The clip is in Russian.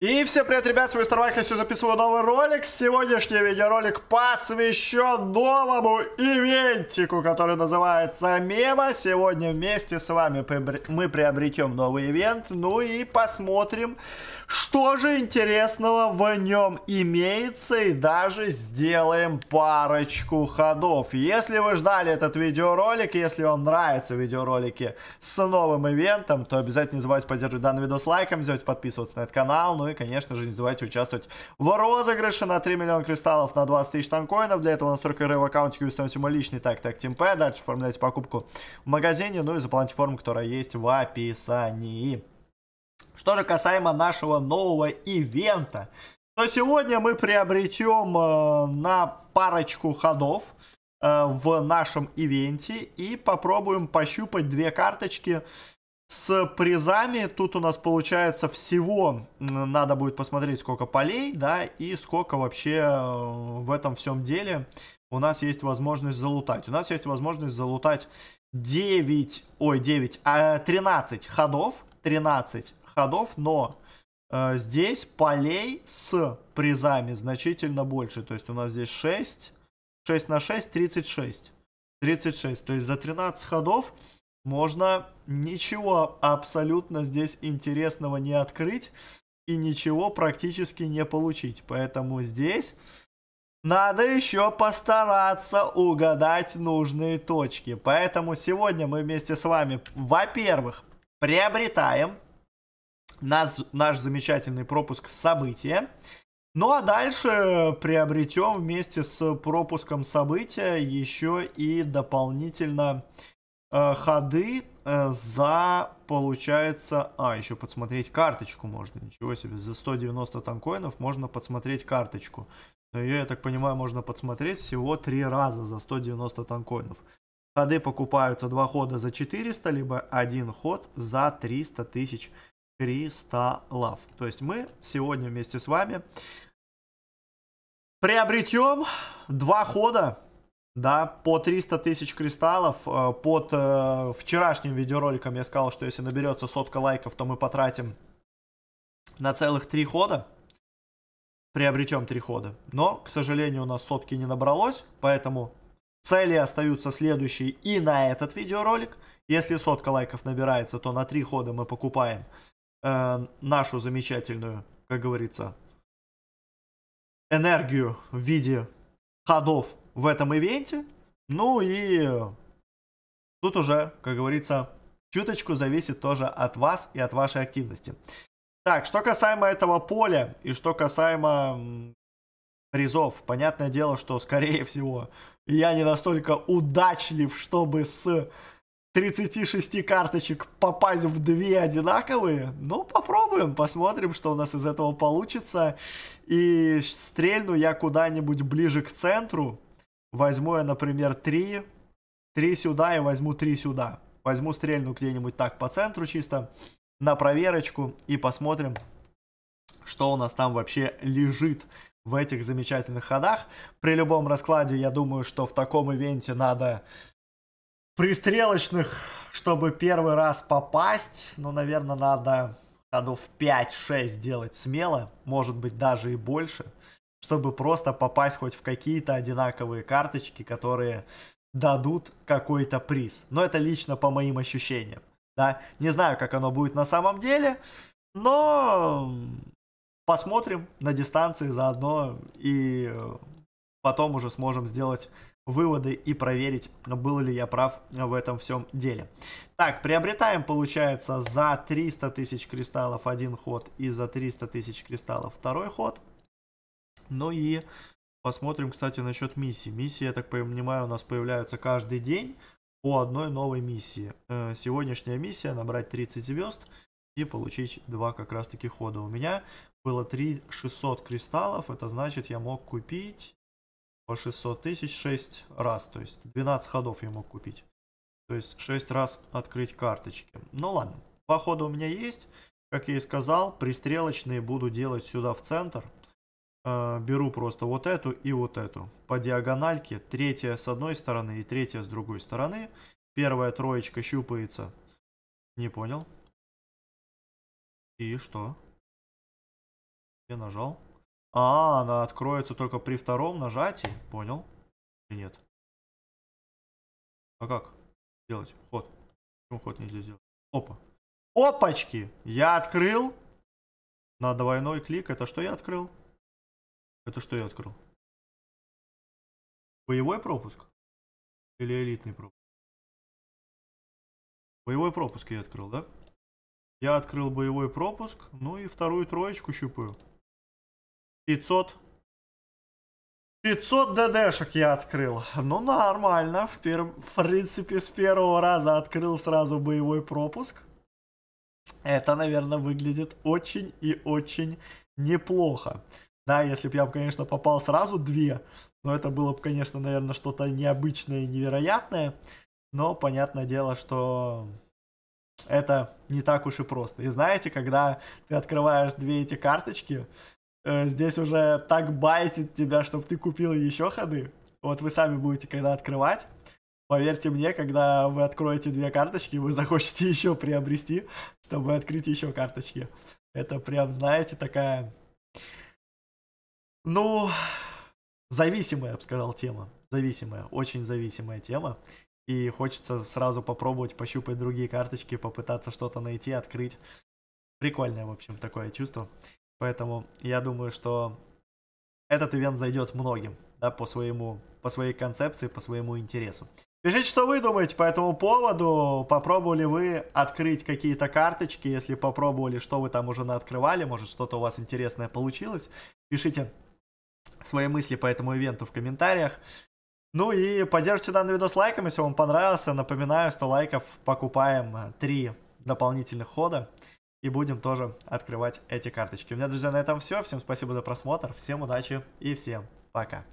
И всем привет, ребят, с вами Старвайк, я сегодня записываю новый ролик. Сегодняшний видеоролик посвящен новому ивентику, который называется Мема. Сегодня вместе с вами мы приобретем новый ивент, ну и посмотрим, что же интересного в нем имеется, и даже сделаем парочку ходов. Если вы ждали этот видеоролик, если вам нравятся видеоролики с новым ивентом, то обязательно не забывайте поддерживать данный видос лайком, не подписываться на этот канал, ну и, конечно же, не забывайте участвовать в розыгрыше на 3 миллиона кристаллов на 20 тысяч танкоинов. Для этого настройка рейв аккаунтики установите мой личный так так TeamP. Дальше оформляйте покупку в магазине, ну и заполните форму, которая есть в описании. Что же касаемо нашего нового ивента, то сегодня мы приобретем э, на парочку ходов э, в нашем ивенте и попробуем пощупать две карточки с призами тут у нас получается всего, надо будет посмотреть сколько полей, да, и сколько вообще э, в этом всем деле у нас есть возможность залутать. У нас есть возможность залутать 9, ой, 9, а 13 ходов, 13 ходов, но э, здесь полей с призами значительно больше. То есть у нас здесь 6, 6 на 6, 36. 36, то есть за 13 ходов можно ничего абсолютно здесь интересного не открыть и ничего практически не получить. Поэтому здесь надо еще постараться угадать нужные точки. Поэтому сегодня мы вместе с вами, во-первых, приобретаем наш, наш замечательный пропуск события. Ну а дальше приобретем вместе с пропуском события еще и дополнительно Э, ходы э, за, получается... А, еще подсмотреть карточку можно. Ничего себе, за 190 танкоинов можно подсмотреть карточку. Но ее, я так понимаю, можно подсмотреть всего три раза за 190 танкоинов. Ходы покупаются два хода за 400, либо один ход за 300 тысяч кристаллов. То есть мы сегодня вместе с вами приобретем два хода да, по 300 тысяч кристаллов. Э, под э, вчерашним видеороликом я сказал, что если наберется сотка лайков, то мы потратим на целых три хода. Приобретем три хода. Но, к сожалению, у нас сотки не набралось, поэтому цели остаются следующие и на этот видеоролик. Если сотка лайков набирается, то на три хода мы покупаем э, нашу замечательную, как говорится, энергию в виде ходов в этом ивенте. Ну и тут уже, как говорится, чуточку зависит тоже от вас и от вашей активности. Так, что касаемо этого поля и что касаемо призов, понятное дело, что скорее всего я не настолько удачлив, чтобы с 36 карточек попасть в две одинаковые. Ну, попробуем, посмотрим, что у нас из этого получится. И стрельну я куда-нибудь ближе к центру, Возьму я, например, 3. 3 сюда и возьму 3 сюда. Возьму стрельну где-нибудь так по центру чисто. На проверочку. И посмотрим, что у нас там вообще лежит в этих замечательных ходах. При любом раскладе, я думаю, что в таком ивенте надо пристрелочных, чтобы первый раз попасть. Ну, наверное, надо ходов 5-6 делать смело. Может быть, даже и больше чтобы просто попасть хоть в какие-то одинаковые карточки, которые дадут какой-то приз. Но это лично по моим ощущениям. Да? Не знаю, как оно будет на самом деле, но посмотрим на дистанции заодно и потом уже сможем сделать выводы и проверить, был ли я прав в этом всем деле. Так, приобретаем, получается, за 300 тысяч кристаллов один ход и за 300 тысяч кристаллов второй ход. Ну и посмотрим, кстати, насчет миссий. Миссии, я так понимаю, у нас появляются каждый день по одной новой миссии. Э, сегодняшняя миссия набрать 30 звезд и получить два как раз таки хода. У меня было 3 600 кристаллов, это значит я мог купить по 600 тысяч 6 раз, то есть 12 ходов я мог купить. То есть 6 раз открыть карточки. Ну ладно, два хода у меня есть. Как я и сказал, пристрелочные буду делать сюда в центр – Э, беру просто вот эту и вот эту по диагональке. Третья с одной стороны и третья с другой стороны. Первая троечка щупается. Не понял. И что? Я нажал. А, она откроется только при втором нажатии. Понял? Или нет? А как делать? Ход. Почему ход нельзя сделать? Опа. Опачки! Я открыл. На двойной клик. Это что я открыл? Это что я открыл? Боевой пропуск? Или элитный пропуск? Боевой пропуск я открыл, да? Я открыл боевой пропуск, ну и вторую троечку щупаю. 500. 500 ДДшек я открыл. Ну, нормально. В, пер... в принципе, с первого раза открыл сразу боевой пропуск. Это, наверное, выглядит очень и очень неплохо. Да, если бы я, конечно, попал сразу две, но это было бы, конечно, наверное, что-то необычное и невероятное. Но понятное дело, что это не так уж и просто. И знаете, когда ты открываешь две эти карточки, э, здесь уже так байтит тебя, чтобы ты купил еще ходы. Вот вы сами будете когда открывать. Поверьте мне, когда вы откроете две карточки, вы захочете еще приобрести, чтобы открыть еще карточки. Это прям, знаете, такая ну, зависимая, я бы сказал, тема. Зависимая, очень зависимая тема. И хочется сразу попробовать пощупать другие карточки, попытаться что-то найти, открыть. Прикольное, в общем, такое чувство. Поэтому я думаю, что этот ивент зайдет многим, да, по своему, по своей концепции, по своему интересу. Пишите, что вы думаете по этому поводу. Попробовали вы открыть какие-то карточки? Если попробовали, что вы там уже наоткрывали? Может, что-то у вас интересное получилось? Пишите свои мысли по этому ивенту в комментариях. Ну и поддержите данный видос лайком, если вам понравился. Напоминаю, что лайков покупаем 3 э, дополнительных хода. И будем тоже открывать эти карточки. У меня, друзья, на этом все. Всем спасибо за просмотр. Всем удачи и всем пока.